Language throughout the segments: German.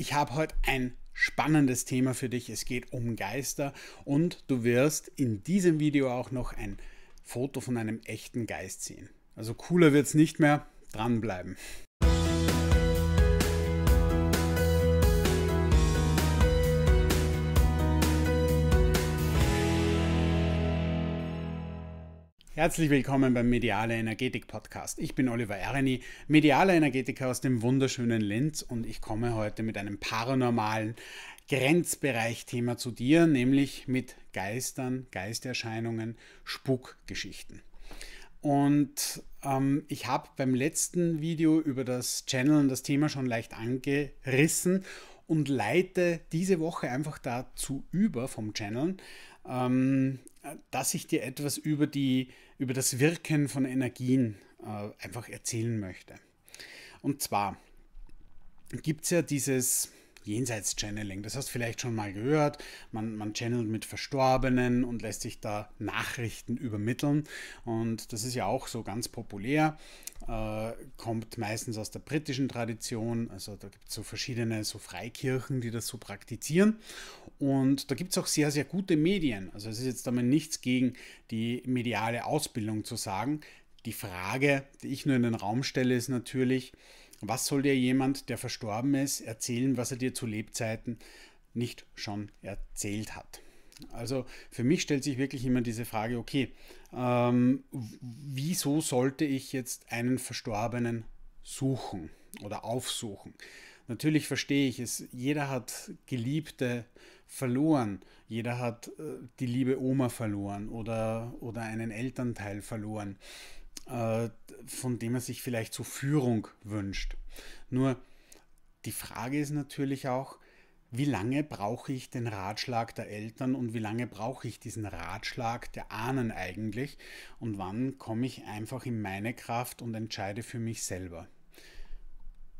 Ich habe heute ein spannendes Thema für dich. Es geht um Geister und du wirst in diesem Video auch noch ein Foto von einem echten Geist sehen. Also cooler wird es nicht mehr. Dranbleiben. Herzlich willkommen beim Mediale Energetik Podcast. Ich bin Oliver Erni, Mediale Energetiker aus dem wunderschönen Linz und ich komme heute mit einem paranormalen Grenzbereich-Thema zu dir, nämlich mit Geistern, Geisterscheinungen, Spukgeschichten. Und ähm, ich habe beim letzten Video über das Channel das Thema schon leicht angerissen und leite diese Woche einfach dazu über vom Channel ähm, dass ich dir etwas über, die, über das Wirken von Energien äh, einfach erzählen möchte. Und zwar gibt es ja dieses Jenseits-Channeling. Das hast du vielleicht schon mal gehört. Man, man channelt mit Verstorbenen und lässt sich da Nachrichten übermitteln. Und das ist ja auch so ganz populär. Äh, kommt meistens aus der britischen Tradition. Also da gibt es so verschiedene so Freikirchen, die das so praktizieren. Und da gibt es auch sehr, sehr gute Medien. Also es ist jetzt damit nichts gegen die mediale Ausbildung zu sagen. Die Frage, die ich nur in den Raum stelle, ist natürlich, was soll dir jemand, der verstorben ist, erzählen, was er dir zu Lebzeiten nicht schon erzählt hat? Also für mich stellt sich wirklich immer diese Frage, okay, ähm, wieso sollte ich jetzt einen Verstorbenen suchen oder aufsuchen? Natürlich verstehe ich es, jeder hat Geliebte verloren, jeder hat äh, die liebe Oma verloren oder, oder einen Elternteil verloren. Äh, von dem man sich vielleicht zur Führung wünscht. Nur die Frage ist natürlich auch, wie lange brauche ich den Ratschlag der Eltern und wie lange brauche ich diesen Ratschlag der Ahnen eigentlich und wann komme ich einfach in meine Kraft und entscheide für mich selber.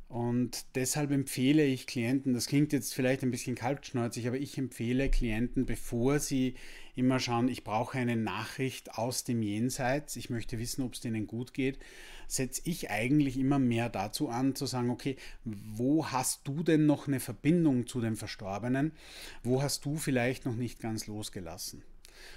Und deshalb empfehle ich Klienten, das klingt jetzt vielleicht ein bisschen kaltschnäuzig, aber ich empfehle Klienten, bevor sie immer schauen, ich brauche eine Nachricht aus dem Jenseits, ich möchte wissen, ob es denen gut geht, setze ich eigentlich immer mehr dazu an, zu sagen, okay, wo hast du denn noch eine Verbindung zu dem Verstorbenen? Wo hast du vielleicht noch nicht ganz losgelassen?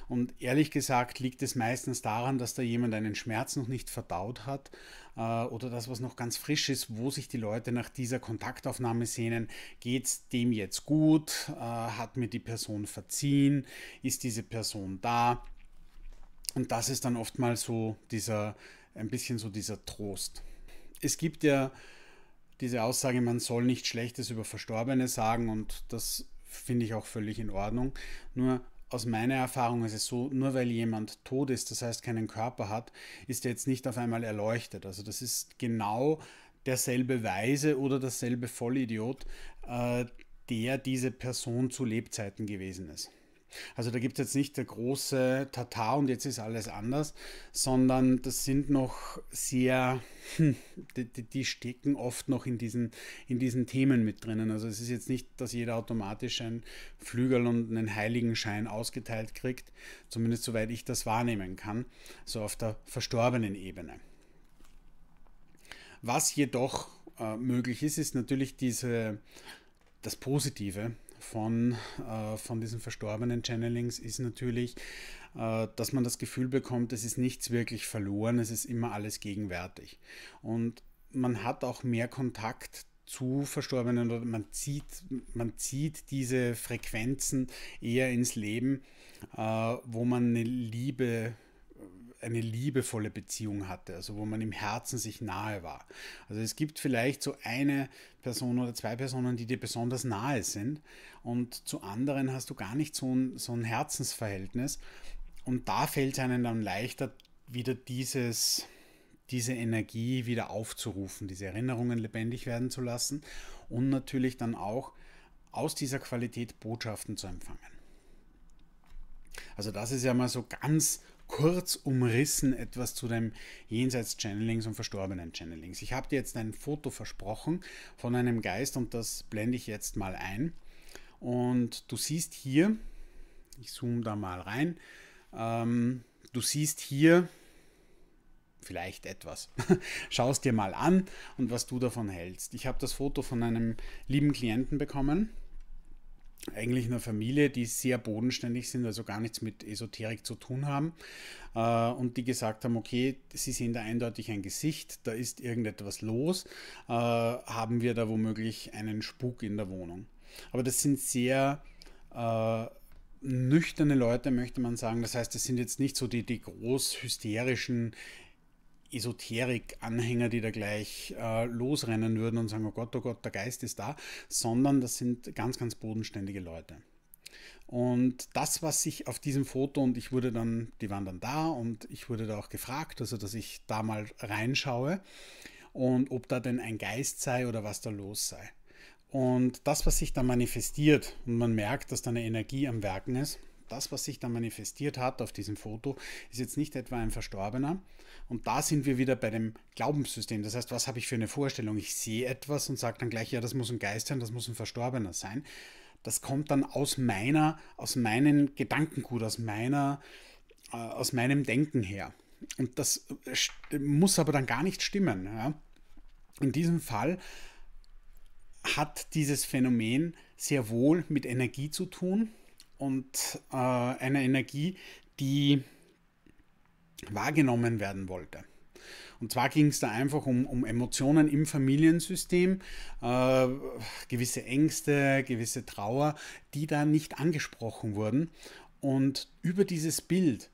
Und ehrlich gesagt liegt es meistens daran, dass da jemand einen Schmerz noch nicht verdaut hat äh, oder das, was noch ganz frisch ist, wo sich die Leute nach dieser Kontaktaufnahme sehnen, geht es dem jetzt gut, äh, hat mir die Person verziehen, ist diese Person da. Und das ist dann oftmals so dieser, ein bisschen so dieser Trost. Es gibt ja diese Aussage, man soll nicht Schlechtes über Verstorbene sagen und das finde ich auch völlig in Ordnung. Nur aus meiner Erfahrung ist es so, nur weil jemand tot ist, das heißt keinen Körper hat, ist er jetzt nicht auf einmal erleuchtet. Also das ist genau derselbe Weise oder dasselbe Vollidiot, äh, der diese Person zu Lebzeiten gewesen ist. Also da gibt es jetzt nicht der große Tata und jetzt ist alles anders, sondern das sind noch sehr, hm, die, die, stecken oft noch in diesen, in diesen Themen mit drinnen. Also es ist jetzt nicht, dass jeder automatisch einen Flügel und einen Heiligenschein ausgeteilt kriegt, zumindest soweit ich das wahrnehmen kann, so auf der verstorbenen Ebene. Was jedoch äh, möglich ist, ist natürlich diese, das Positive, von, äh, von diesen verstorbenen Channelings ist natürlich, äh, dass man das Gefühl bekommt, es ist nichts wirklich verloren, es ist immer alles gegenwärtig. Und man hat auch mehr Kontakt zu Verstorbenen oder man zieht, man zieht diese Frequenzen eher ins Leben, äh, wo man eine Liebe eine liebevolle Beziehung hatte, also wo man im Herzen sich nahe war. Also es gibt vielleicht so eine Person oder zwei Personen, die dir besonders nahe sind und zu anderen hast du gar nicht so ein, so ein Herzensverhältnis und da fällt es einem dann leichter, wieder dieses, diese Energie wieder aufzurufen, diese Erinnerungen lebendig werden zu lassen und natürlich dann auch aus dieser Qualität Botschaften zu empfangen. Also das ist ja mal so ganz kurz umrissen etwas zu dem Jenseits-Channelings und Verstorbenen-Channelings. Ich habe dir jetzt ein Foto versprochen von einem Geist und das blende ich jetzt mal ein. Und du siehst hier, ich zoome da mal rein, ähm, du siehst hier vielleicht etwas. Schaust dir mal an und was du davon hältst. Ich habe das Foto von einem lieben Klienten bekommen eigentlich einer Familie, die sehr bodenständig sind, also gar nichts mit Esoterik zu tun haben äh, und die gesagt haben, okay, sie sehen da eindeutig ein Gesicht, da ist irgendetwas los, äh, haben wir da womöglich einen Spuk in der Wohnung. Aber das sind sehr äh, nüchterne Leute, möchte man sagen. Das heißt, das sind jetzt nicht so die, die groß hysterischen Esoterik-Anhänger, die da gleich äh, losrennen würden und sagen, oh Gott, oh Gott, der Geist ist da, sondern das sind ganz, ganz bodenständige Leute. Und das, was ich auf diesem Foto, und ich wurde dann, die waren dann da und ich wurde da auch gefragt, also dass ich da mal reinschaue und ob da denn ein Geist sei oder was da los sei. Und das, was sich da manifestiert und man merkt, dass da eine Energie am Werken ist, das, was sich da manifestiert hat auf diesem Foto, ist jetzt nicht etwa ein Verstorbener. Und da sind wir wieder bei dem Glaubenssystem. Das heißt, was habe ich für eine Vorstellung? Ich sehe etwas und sage dann gleich, ja, das muss ein Geist sein, das muss ein Verstorbener sein. Das kommt dann aus meiner, aus meinem Gedankengut, aus meiner, äh, aus meinem Denken her. Und das äh, muss aber dann gar nicht stimmen. Ja? In diesem Fall hat dieses Phänomen sehr wohl mit Energie zu tun, und äh, einer Energie, die wahrgenommen werden wollte. Und zwar ging es da einfach um, um, Emotionen im Familiensystem, äh, gewisse Ängste, gewisse Trauer, die da nicht angesprochen wurden. Und über dieses Bild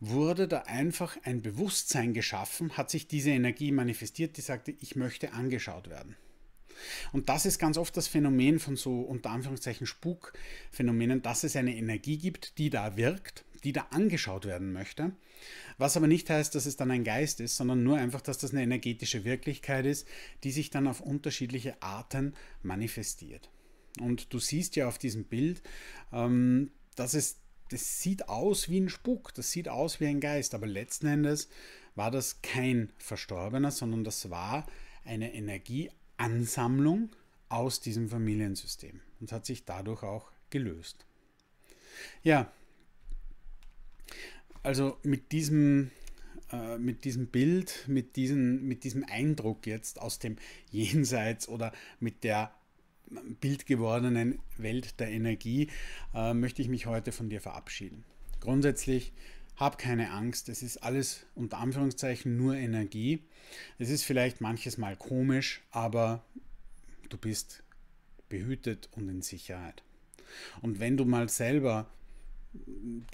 wurde da einfach ein Bewusstsein geschaffen, hat sich diese Energie manifestiert, die sagte, ich möchte angeschaut werden. Und das ist ganz oft das Phänomen von so unter Anführungszeichen Spukphänomenen, dass es eine Energie gibt, die da wirkt, die da angeschaut werden möchte. Was aber nicht heißt, dass es dann ein Geist ist, sondern nur einfach, dass das eine energetische Wirklichkeit ist, die sich dann auf unterschiedliche Arten manifestiert. Und du siehst ja auf diesem Bild, ähm, dass es das sieht aus wie ein Spuk, das sieht aus wie ein Geist, aber letzten Endes war das kein Verstorbener, sondern das war eine Energie Ansammlung aus diesem Familiensystem und hat sich dadurch auch gelöst. Ja, also mit diesem, äh, mit diesem Bild, mit, diesen, mit diesem Eindruck jetzt aus dem Jenseits oder mit der bildgewordenen Welt der Energie äh, möchte ich mich heute von dir verabschieden. Grundsätzlich hab keine Angst, es ist alles unter Anführungszeichen nur Energie. Es ist vielleicht manches Mal komisch, aber du bist behütet und in Sicherheit. Und wenn du mal selber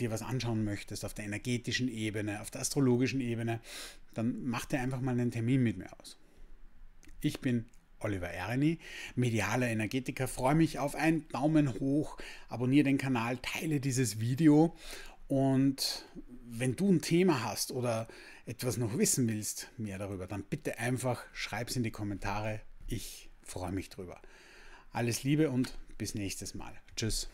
dir was anschauen möchtest auf der energetischen Ebene, auf der astrologischen Ebene, dann mach dir einfach mal einen Termin mit mir aus. Ich bin Oliver Erni, medialer Energetiker. Freue mich auf einen Daumen hoch, abonniere den Kanal, teile dieses Video und wenn du ein Thema hast oder etwas noch wissen willst, mehr darüber, dann bitte einfach schreib es in die Kommentare. Ich freue mich drüber. Alles Liebe und bis nächstes Mal. Tschüss.